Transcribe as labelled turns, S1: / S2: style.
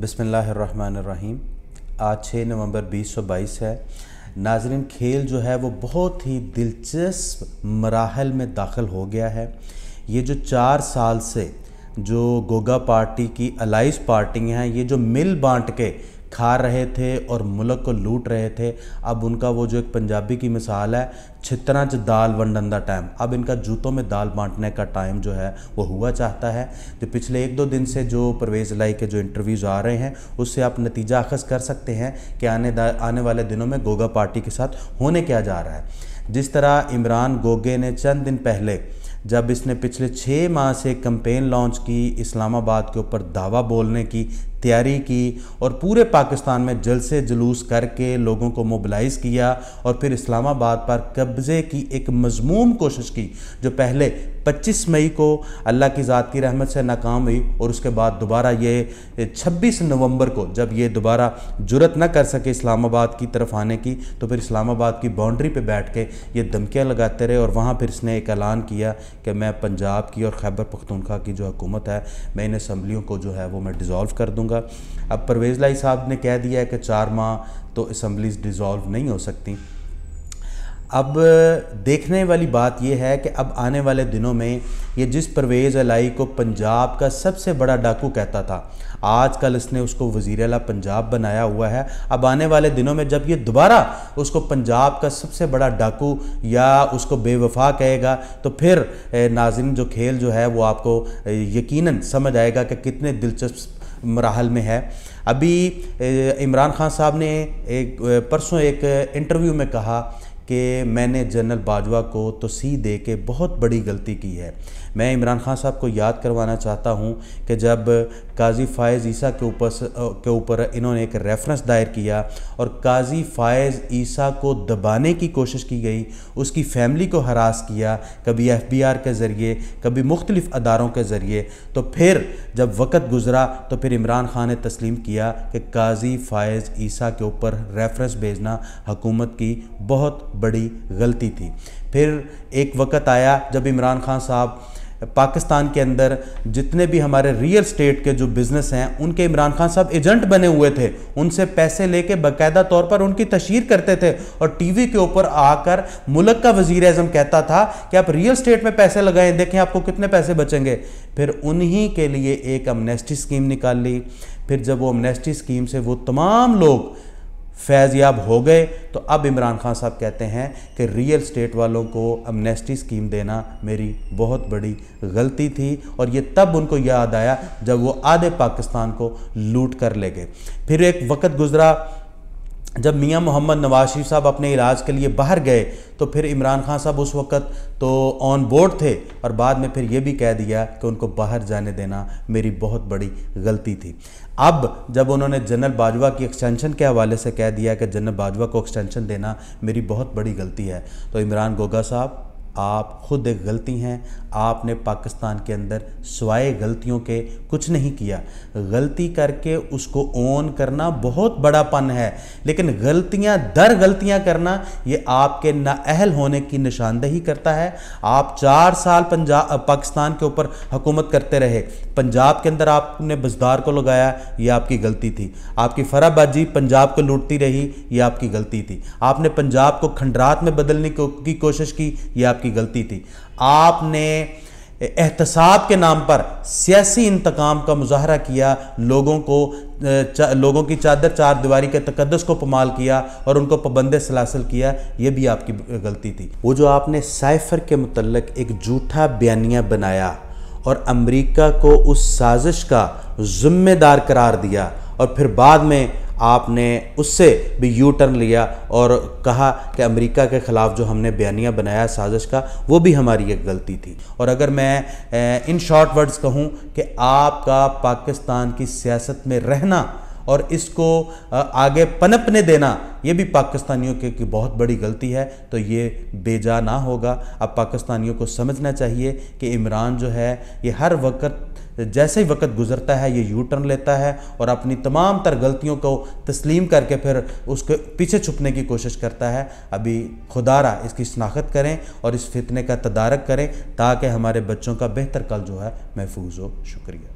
S1: बसमीम आज 6 नवंबर 2022 है नाजरन खेल जो है वो बहुत ही दिलचस्प मराहल में दाखिल हो गया है ये जो चार साल से जो गोगा पार्टी की अलाइस पार्टियाँ हैं ये जो मिल बांट के खा रहे थे और मुल्क को लूट रहे थे अब उनका वो जो एक पंजाबी की मिसाल है च दाल वंडन का टाइम अब इनका जूतों में दाल बांटने का टाइम जो है वो हुआ चाहता है तो पिछले एक दो दिन से जो परवेज़ लाई के जो इंटरव्यूज़ आ रहे हैं उससे आप नतीजा अखज़ कर सकते हैं कि आने आने वाले दिनों में गोगा पार्टी के साथ होने क्या जा रहा है जिस तरह इमरान गोगे ने चंद दिन पहले जब इसने पिछले छः माह से कंपेन लॉन्च की इस्लामाबाद के ऊपर दावा बोलने की तैयारी की और पूरे पाकिस्तान में जलसे जुलूस करके लोगों को मोबलाइज किया और फिर इस्लामाबाद पर कब्ज़े की एक मजमूम कोशिश की जो पहले 25 मई को अल्लाह की ज़ात की रहमत से नाकाम हुई और उसके बाद दोबारा ये 26 नवंबर को जब ये दोबारा जुरत न कर सके इस्लामाबाद की तरफ आने की तो फिर इस्लामाबाद की बाउंड्री पे बैठ के ये धमकियाँ लगाते रहे और वहाँ फिर इसने एक ऐलान किया कि मैं पंजाब की और खैबर पख्तूनख्वा की जो हुकूमत है मैं इन असम्बलियों को जो है वो मैं डिज़ोल्व कर दूँगा करूँगा अब परवेज़ लाई साहब ने कह दिया है कि चार माह तो असम्बलीज डिज़ोल्व नहीं हो सकती अब देखने वाली बात यह है कि अब आने वाले दिनों में ये जिस परवेज़ अलाई को पंजाब का सबसे बड़ा डाकू कहता था आजकल इसने उसको वज़ी अला पंजाब बनाया हुआ है अब आने वाले दिनों में जब ये दोबारा उसको पंजाब का सबसे बड़ा डाकू या उसको बेवफा कहेगा तो फिर नाजिन जो खेल जो है वो आपको यकीन समझ आएगा कि कितने दिलचस्प मरहल में है अभी इमरान खान साहब ने एक परसों एक इंटरव्यू में कहा कि मैंने जनरल बाजवा को तोसी दे के बहुत बड़ी गलती की है मैं इमरान खान साहब को याद करवाना चाहता हूं कि जब काजी फ़ायज़ ईसा के ऊपर के ऊपर इन्होंने एक रेफरेंस दायर किया और काजी फ़ायज़ ईसा को दबाने की कोशिश की गई उसकी फैमिली को हरास किया कभी एफबीआर के ज़रिए कभी मुख्तलिफ़ अदारों के ज़रिए तो फिर जब वक़्त गुज़रा तो फिर इमरान खान ने तस्लीम किया कि काजी फ़ायज़ ईसा के ऊपर रेफरेंस भेजना हुकूमत की बहुत बड़ी गलती थी फिर एक वक्त आया जब इमरान खान साहब पाकिस्तान के अंदर जितने भी हमारे रियल स्टेट के जो बिज़नेस हैं उनके इमरान खान साहब एजेंट बने हुए थे उनसे पैसे लेके बकायदा तौर पर उनकी तशहर करते थे और टीवी के ऊपर आकर मुल्क का वजीर अजम कहता था कि आप रियल स्टेट में पैसे लगाएं देखें आपको कितने पैसे बचेंगे फिर उन्हीं के लिए एक अमनेस्टी स्कीम निकाल ली फिर जब वो अमनेस्टी स्कीम से वो तमाम लोग फैज़याब हो गए तो अब इमरान खान साहब कहते हैं कि रियल स्टेट वालों को अमनेस्टी स्कीम देना मेरी बहुत बड़ी गलती थी और ये तब उनको याद आया जब वो आधे पाकिस्तान को लूट कर ले गए फिर एक वक्त गुज़रा जब मियां मोहम्मद नवाज शरीफ साहब अपने इलाज के लिए बाहर गए तो फिर इमरान खान साहब उस वक्त तो ऑन बोर्ड थे और बाद में फिर ये भी कह दिया कि उनको बाहर जाने देना मेरी बहुत बड़ी गलती थी अब जब उन्होंने जनरल बाजवा की एक्सटेंशन के हवाले से कह दिया कि जनरल बाजवा को एक्सटेंशन देना मेरी बहुत बड़ी गलती है तो इमरान गोगा साहब आप खुद एक गलती हैं आपने पाकिस्तान के अंदर स्वाए गलतियों के कुछ नहीं किया गलती करके उसको ओन करना बहुत बड़ापन है लेकिन गलतियां दर गलतियां करना ये आपके नाअहल होने की निशानदेही करता है आप चार साल पंजाब पाकिस्तान के ऊपर हुकूमत करते रहे पंजाब के अंदर आपने बजदार को लगाया ये आपकी गलती थी आपकी फराबाजी पंजाब को लूटती रही ये आपकी गलती थी आपने पंजाब को खंडरात में बदलने की कोशिश की ये आपकी आपकी गलती थी आपने एहतसाब के नाम पर सियासी इंतकाम का मुजाहरा किया लोगों को चा, लोगों की चादर चार दीवारी के तकदस को पमाल किया और उनको पाबंद सलासल किया ये भी आपकी गलती थी वो जो आपने साइफर के मतलब एक जूठा बयानिया बनाया और अमेरिका को उस साजिश का ज़िम्मेदार करार दिया और फिर बाद में आपने उससे भी यू टर्न लिया और कहा कि अमेरिका के ख़िलाफ़ जो हमने बयानिया बनाया साजिश का वो भी हमारी एक गलती थी और अगर मैं इन शॉर्ट वर्ड्स कहूँ कि आपका पाकिस्तान की सियासत में रहना और इसको आगे पनपने देना ये भी पाकिस्तानियों के की बहुत बड़ी गलती है तो ये बेजा ना होगा अब पाकिस्तानियों को समझना चाहिए कि इमरान जो है ये हर वक्त जैसे ही वक्त गुजरता है ये यू टर्न लेता है और अपनी तमाम तर गलतियों को तस्लीम करके फिर उसके पीछे छुपने की कोशिश करता है अभी खुदारा इसकी शनाख्त करें और इस फितने का तदारक करें ताकि हमारे बच्चों का बेहतर कल जो है महफूज हो शुक्रिया